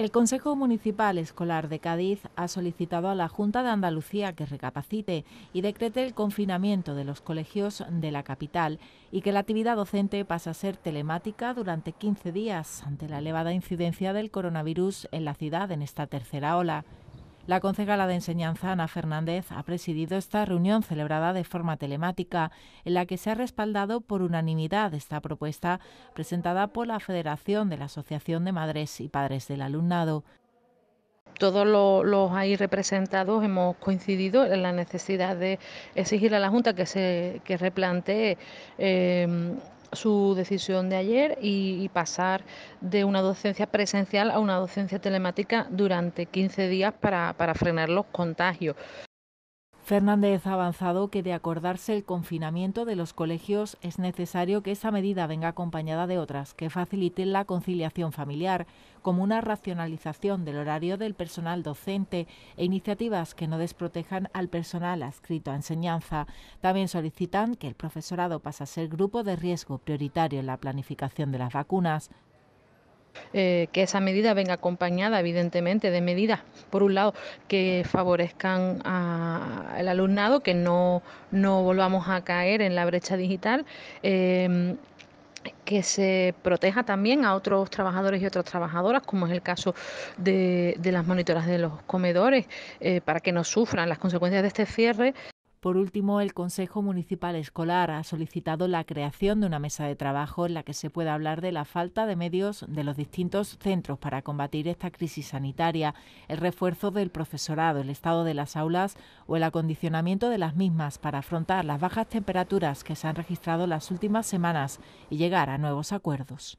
El Consejo Municipal Escolar de Cádiz ha solicitado a la Junta de Andalucía que recapacite y decrete el confinamiento de los colegios de la capital y que la actividad docente pase a ser telemática durante 15 días ante la elevada incidencia del coronavirus en la ciudad en esta tercera ola. La concejala de enseñanza, Ana Fernández, ha presidido esta reunión celebrada de forma telemática, en la que se ha respaldado por unanimidad esta propuesta presentada por la Federación de la Asociación de Madres y Padres del Alumnado. Todos los, ahí representados hemos coincidido en la necesidad de exigir a la Junta que se replantee eh, su decisión de ayer y, pasar de una docencia presencial a una docencia telemática durante 15 días para frenar los contagios. Fernández ha avanzado que de acordarse el confinamiento de los colegios es necesario que esa medida venga acompañada de otras que faciliten la conciliación familiar, como una racionalización del horario del personal docente e iniciativas que no desprotejan al personal adscrito a enseñanza. También solicitan que el profesorado pase a ser grupo de riesgo prioritario en la planificación de las vacunas. Eh, que esa medida venga acompañada, evidentemente, de medidas, por un lado, que favorezcan al alumnado, que no, volvamos a caer en la brecha digital. Em, que se proteja también a otros trabajadores y otras trabajadoras, como es el caso de, de las monitoras de los comedores, eh, para que no sufran las consecuencias de este cierre por último, el Consejo Municipal Escolar ha solicitado la creación de una mesa de trabajo en la que se pueda hablar de la falta de medios de los distintos centros para combatir esta crisis sanitaria, el refuerzo del profesorado, el estado de las aulas o el acondicionamiento de las mismas para afrontar las bajas temperaturas que se han registrado las últimas semanas y llegar a nuevos acuerdos.